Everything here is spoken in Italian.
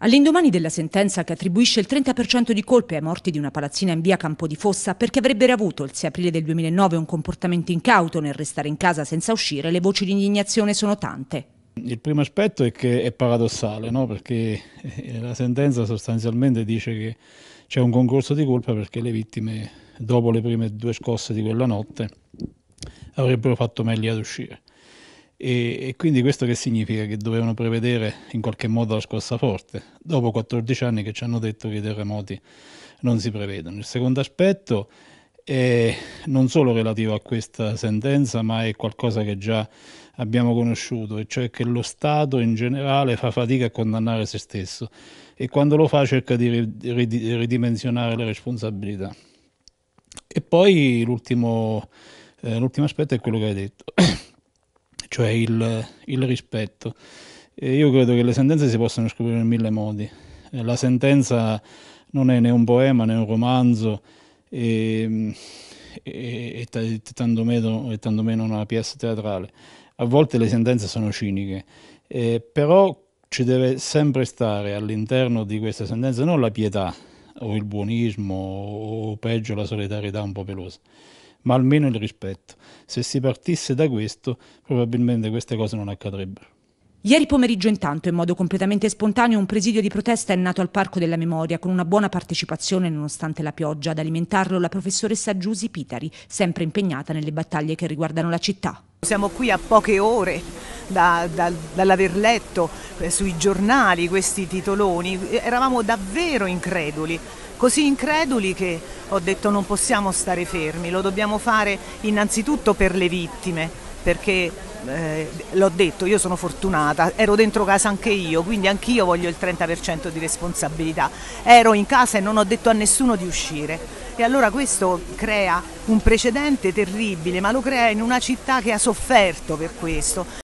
All'indomani della sentenza che attribuisce il 30% di colpe ai morti di una palazzina in via Campo di Fossa perché avrebbero avuto il 6 aprile del 2009 un comportamento incauto nel restare in casa senza uscire, le voci di indignazione sono tante. Il primo aspetto è che è paradossale, no? perché eh, la sentenza sostanzialmente dice che c'è un concorso di colpa perché le vittime, dopo le prime due scosse di quella notte, avrebbero fatto meglio ad uscire. E, e, quindi questo che significa? Che dovevano prevedere in qualche modo la scossa forte, dopo 14 anni che ci hanno detto che i terremoti non si prevedono. Il secondo aspetto è non solo relativo a questa sentenza, ma è qualcosa che già abbiamo conosciuto, e cioè che lo Stato in generale fa fatica a condannare se stesso e quando lo fa cerca di ridimensionare le responsabilità. E poi l'ultimo, eh, l'ultimo aspetto è quello che hai detto cioè il, il rispetto. E io credo che le sentenze si possano scrivere in mille modi. Eh, la sentenza non è né un poema né un romanzo e, e, e tantomeno, tanto una pièce teatrale. A volte le sentenze sono ciniche, eh, però ci deve sempre stare all'interno di questa sentenza non la pietà o il buonismo o peggio la solidarietà un po' pelosa ma almeno il rispetto. Se si partisse da questo, probabilmente queste cose non accadrebbero. Ieri pomeriggio intanto, in modo completamente spontaneo, un presidio di protesta è nato al Parco della Memoria con una buona partecipazione nonostante la pioggia, ad alimentarlo la professoressa Giusi Pitari, sempre impegnata nelle battaglie che riguardano la città. Siamo qui a poche ore da, da, dall'aver letto eh, sui giornali questi titoloni, eravamo davvero increduli, così increduli che ho detto non possiamo stare fermi, lo dobbiamo fare innanzitutto per le vittime, perché eh, l'ho detto, io sono fortunata, ero dentro casa anche io, quindi anch'io voglio il 30% di responsabilità. Ero in casa e non ho detto a nessuno di uscire. E allora questo crea un precedente terribile, ma lo crea in una città che ha sofferto per questo.